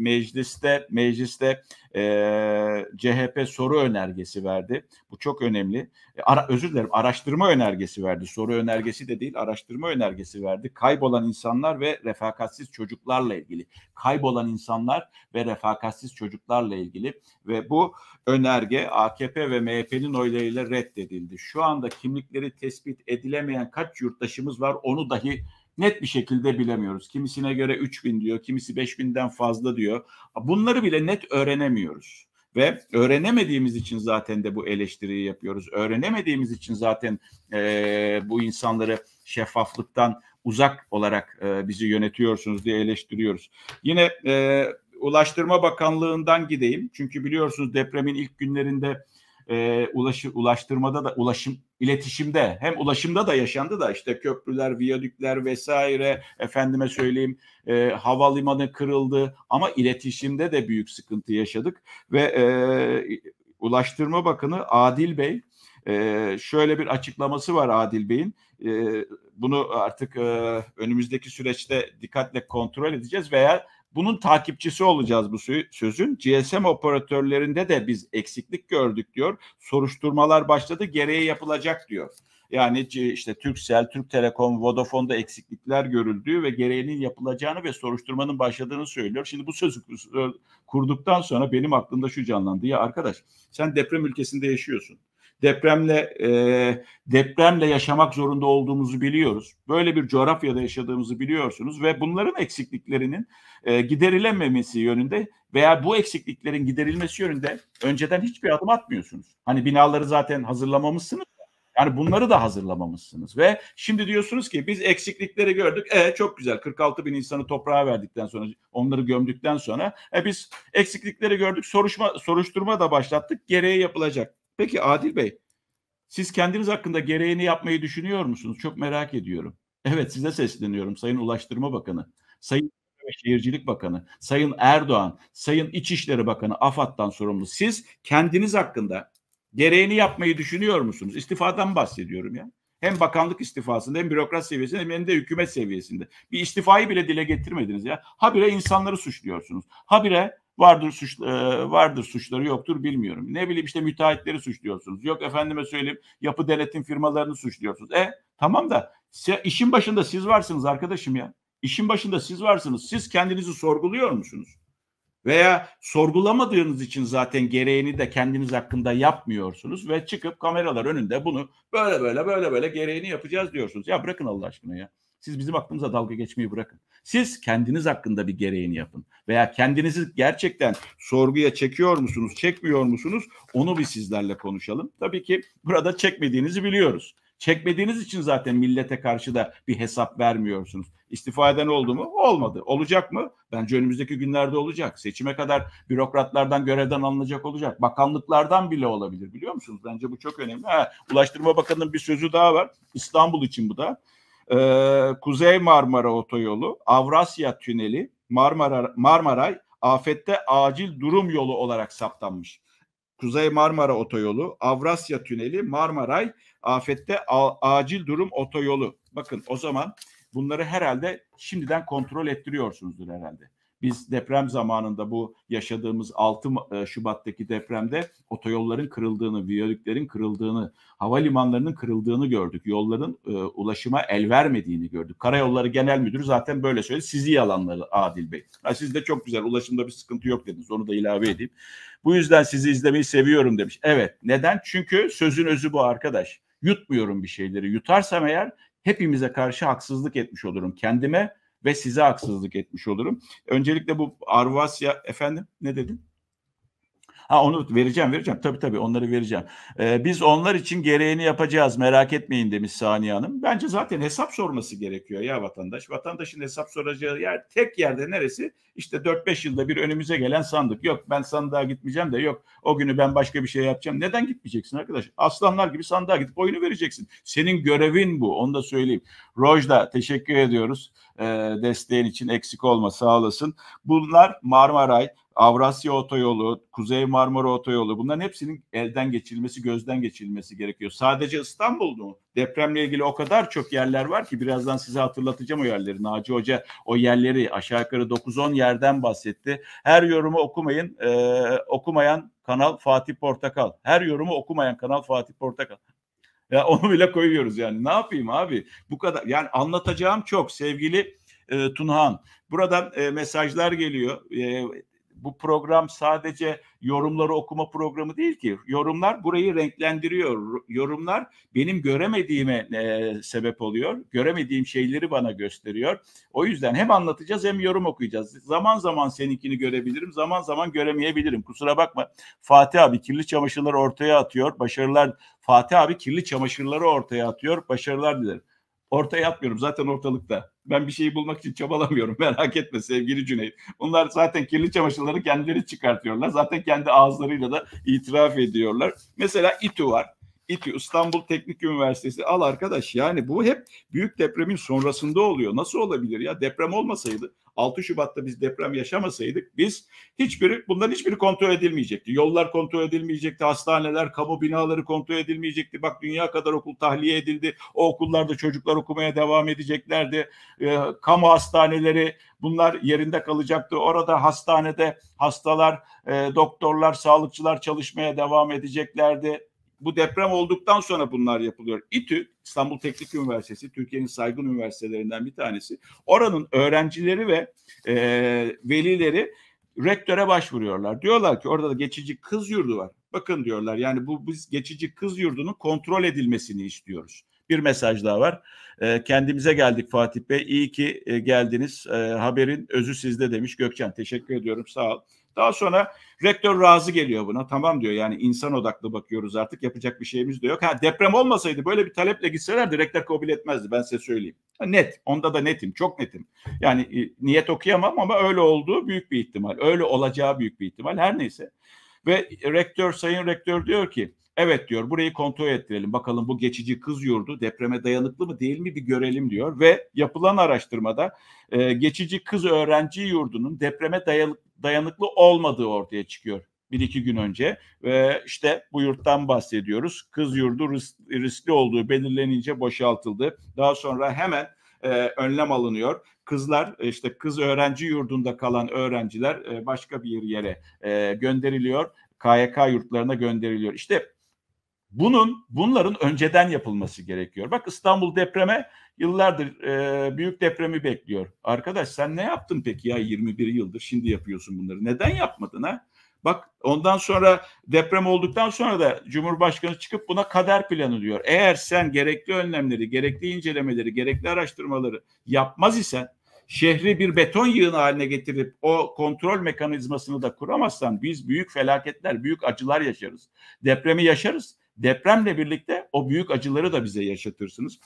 mecliste mecliste e, CHP soru önergesi verdi. Bu çok önemli. E, ara, özür dilerim araştırma önergesi verdi. Soru önergesi de değil araştırma önergesi verdi. Kaybolan insanlar ve refakatsiz çocuklarla ilgili. Kaybolan insanlar ve refakatsiz çocuklarla ilgili ve bu önerge AKP ve MHP'nin oylarıyla reddedildi. Şu anda kimlikleri tespit edilemeyen kaç yurttaşımız var onu dahi net bir şekilde bilemiyoruz. Kimisine göre 3 bin diyor, kimisi 5000'den fazla diyor. Bunları bile net öğrenemiyoruz ve öğrenemediğimiz için zaten de bu eleştiriyi yapıyoruz. Öğrenemediğimiz için zaten e, bu insanları şeffaflıktan uzak olarak e, bizi yönetiyorsunuz diye eleştiriyoruz. Yine e, Ulaştırma Bakanlığı'ndan gideyim. Çünkü biliyorsunuz depremin ilk günlerinde e, ulaşı, ulaştırmada da ulaşım iletişimde hem ulaşımda da yaşandı da işte köprüler, viyadükler vesaire efendime söyleyeyim e, havalimanı kırıldı ama iletişimde de büyük sıkıntı yaşadık ve e, Ulaştırma Bakanı Adil Bey e, şöyle bir açıklaması var Adil Bey'in. E, bunu artık e, önümüzdeki süreçte dikkatle kontrol edeceğiz veya bunun takipçisi olacağız bu sözün. GSM operatörlerinde de biz eksiklik gördük diyor. Soruşturmalar başladı, gereği yapılacak diyor. Yani işte Türksel, Türk Telekom, Vodafone'da eksiklikler görüldüğü ve gereğinin yapılacağını ve soruşturmanın başladığını söylüyor. Şimdi bu sözü kurduktan sonra benim aklımda şu canlandı. Ya arkadaş sen deprem ülkesinde yaşıyorsun depremle e, depremle yaşamak zorunda olduğumuzu biliyoruz. Böyle bir coğrafyada yaşadığımızı biliyorsunuz ve bunların eksikliklerinin e, giderilememesi yönünde veya bu eksikliklerin giderilmesi yönünde önceden hiçbir adım atmıyorsunuz. Hani binaları zaten hazırlamamışsınız. Yani bunları da hazırlamamışsınız ve şimdi diyorsunuz ki biz eksiklikleri gördük. E çok güzel 46 bin insanı toprağa verdikten sonra onları gömdükten sonra e, biz eksiklikleri gördük soruşma soruşturma da başlattık gereği yapılacak. Peki Adil Bey, siz kendiniz hakkında gereğini yapmayı düşünüyor musunuz? Çok merak ediyorum. Evet size sesleniyorum Sayın Ulaştırma Bakanı, Sayın Şehircilik Bakanı, Sayın Erdoğan, Sayın İçişleri Bakanı, AFAD'dan sorumlu. Siz kendiniz hakkında gereğini yapmayı düşünüyor musunuz? İstifadan bahsediyorum ya. Hem bakanlık istifasında hem bürokrat seviyesinde hem de hükümet seviyesinde. Bir istifayı bile dile getirmediniz ya. Habire insanları suçluyorsunuz. Habire vardır suç e, vardır suçları yoktur bilmiyorum. Ne bileyim işte müteahhitleri suçluyorsunuz. Yok efendime söyleyeyim yapı denetim firmalarını suçluyorsunuz. E tamam da işin başında siz varsınız arkadaşım ya. İşin başında siz varsınız. Siz kendinizi sorguluyor musunuz? Veya sorgulamadığınız için zaten gereğini de kendiniz hakkında yapmıyorsunuz ve çıkıp kameralar önünde bunu böyle böyle böyle böyle gereğini yapacağız diyorsunuz. Ya bırakın Allah aşkına ya. Siz bizim aklımıza dalga geçmeyi bırakın. Siz kendiniz hakkında bir gereğini yapın. Veya kendinizi gerçekten sorguya çekiyor musunuz, çekmiyor musunuz? Onu bir sizlerle konuşalım. Tabii ki burada çekmediğinizi biliyoruz. Çekmediğiniz için zaten millete karşı da bir hesap vermiyorsunuz. İstifa eden oldu mu? Olmadı. Olacak mı? Bence önümüzdeki günlerde olacak. Seçime kadar bürokratlardan görevden alınacak olacak. Bakanlıklardan bile olabilir biliyor musunuz? Bence bu çok önemli. Ha, Ulaştırma Bakanı'nın bir sözü daha var. İstanbul için bu da. Kuzey Marmara Otoyolu, Avrasya Tüneli, Marmara Marmaray afette acil durum yolu olarak saptanmış. Kuzey Marmara Otoyolu, Avrasya Tüneli, Marmaray afette acil durum otoyolu. Bakın o zaman bunları herhalde şimdiden kontrol ettiriyorsunuzdur herhalde. Biz deprem zamanında bu yaşadığımız 6 e, Şubat'taki depremde otoyolların kırıldığını, viyadüklerin kırıldığını, havalimanlarının kırıldığını gördük. Yolların e, ulaşıma el vermediğini gördük. Karayolları Genel Müdürü zaten böyle söyledi. Sizi yalanları Adil Bey. Ha, siz de çok güzel ulaşımda bir sıkıntı yok dediniz. Onu da ilave edeyim. Bu yüzden sizi izlemeyi seviyorum demiş. Evet. Neden? Çünkü sözün özü bu arkadaş. Yutmuyorum bir şeyleri. Yutarsam eğer hepimize karşı haksızlık etmiş olurum. Kendime ve size haksızlık etmiş olurum. Öncelikle bu Arvasya efendim ne dedin? Ha onu vereceğim vereceğim. Tabii tabii onları vereceğim. Ee, biz onlar için gereğini yapacağız merak etmeyin demiş Saniye Hanım. Bence zaten hesap sorması gerekiyor ya vatandaş. Vatandaşın hesap soracağı yer tek yerde neresi? İşte 4-5 yılda bir önümüze gelen sandık. Yok ben sandığa gitmeyeceğim de yok o günü ben başka bir şey yapacağım. Neden gitmeyeceksin arkadaş? Aslanlar gibi sandığa gidip oyunu vereceksin. Senin görevin bu onu da söyleyeyim. Rojda teşekkür ediyoruz e, desteğin için eksik olma sağ olasın. Bunlar Marmaray, Avrasya Otoyolu, Kuzey Marmara Otoyolu bunların hepsinin elden geçilmesi, gözden geçilmesi gerekiyor. Sadece İstanbul'da mu? Depremle ilgili o kadar çok yerler var ki birazdan size hatırlatacağım o yerleri. Naci Hoca o yerleri aşağı yukarı 9-10 yerden bahsetti. Her yorumu okumayın, e, okumayan kanal Fatih Portakal. Her yorumu okumayan kanal Fatih Portakal. Ya onu bile koyuyoruz yani. Ne yapayım abi? Bu kadar yani anlatacağım çok sevgili e, Tunhan. Buradan e, mesajlar geliyor. E, bu program sadece yorumları okuma programı değil ki. Yorumlar burayı renklendiriyor. Yorumlar benim göremediğime e, sebep oluyor. Göremediğim şeyleri bana gösteriyor. O yüzden hem anlatacağız hem yorum okuyacağız. Zaman zaman seninkini görebilirim, zaman zaman göremeyebilirim. Kusura bakma. Fatih abi kirli çamaşırları ortaya atıyor. Başarılar. Fatih abi kirli çamaşırları ortaya atıyor. Başarılar dilerim ortaya atmıyorum. Zaten ortalıkta. Ben bir şeyi bulmak için çabalamıyorum. Merak etme sevgili Cüneyt. Bunlar zaten kirli çamaşırları kendileri çıkartıyorlar. Zaten kendi ağızlarıyla da itiraf ediyorlar. Mesela İTÜ var. İTÜ, İstanbul Teknik Üniversitesi al arkadaş. Yani bu hep büyük depremin sonrasında oluyor. Nasıl olabilir ya? Deprem olmasaydı 6 Şubat'ta biz deprem yaşamasaydık biz hiçbiri bunların hiçbiri kontrol edilmeyecekti. Yollar kontrol edilmeyecekti, hastaneler, kamu binaları kontrol edilmeyecekti. Bak dünya kadar okul tahliye edildi. O okullarda çocuklar okumaya devam edeceklerdi. E, kamu hastaneleri bunlar yerinde kalacaktı. Orada hastanede hastalar, e, doktorlar, sağlıkçılar çalışmaya devam edeceklerdi bu deprem olduktan sonra bunlar yapılıyor. İTÜ, İstanbul Teknik Üniversitesi, Türkiye'nin saygın üniversitelerinden bir tanesi. Oranın öğrencileri ve e, velileri rektöre başvuruyorlar. Diyorlar ki orada da geçici kız yurdu var. Bakın diyorlar yani bu biz geçici kız yurdunun kontrol edilmesini istiyoruz. Bir mesaj daha var. E, kendimize geldik Fatih Bey. İyi ki e, geldiniz. E, haberin özü sizde demiş Gökçen. Teşekkür ediyorum. Sağ ol. Daha sonra rektör razı geliyor buna. Tamam diyor yani insan odaklı bakıyoruz artık yapacak bir şeyimiz de yok. Ha deprem olmasaydı böyle bir taleple gitselerdi rektör kabul etmezdi ben size söyleyeyim. Ha, net. Onda da netim. Çok netim. Yani e, niyet okuyamam ama öyle olduğu büyük bir ihtimal. Öyle olacağı büyük bir ihtimal. Her neyse. Ve rektör, sayın rektör diyor ki Evet diyor burayı kontrol ettirelim bakalım bu geçici kız yurdu depreme dayanıklı mı değil mi bir görelim diyor ve yapılan araştırmada e, geçici kız öğrenci yurdunun depreme dayalı, dayanıklı olmadığı ortaya çıkıyor. Bir iki gün önce ve işte bu yurttan bahsediyoruz. Kız yurdu riskli olduğu belirlenince boşaltıldı. Daha sonra hemen e, önlem alınıyor. Kızlar e, işte kız öğrenci yurdunda kalan öğrenciler e, başka bir yere e, gönderiliyor. KYK yurtlarına gönderiliyor. İşte bunun bunların önceden yapılması gerekiyor. Bak İstanbul depreme yıllardır e, büyük depremi bekliyor. Arkadaş sen ne yaptın peki ya 21 yıldır şimdi yapıyorsun bunları. Neden yapmadın ha? Bak ondan sonra deprem olduktan sonra da Cumhurbaşkanı çıkıp buna kader planı diyor. Eğer sen gerekli önlemleri, gerekli incelemeleri, gerekli araştırmaları yapmaz isen şehri bir beton yığını haline getirip o kontrol mekanizmasını da kuramazsan biz büyük felaketler, büyük acılar yaşarız. Depremi yaşarız depremle birlikte o büyük acıları da bize yaşatırsınız.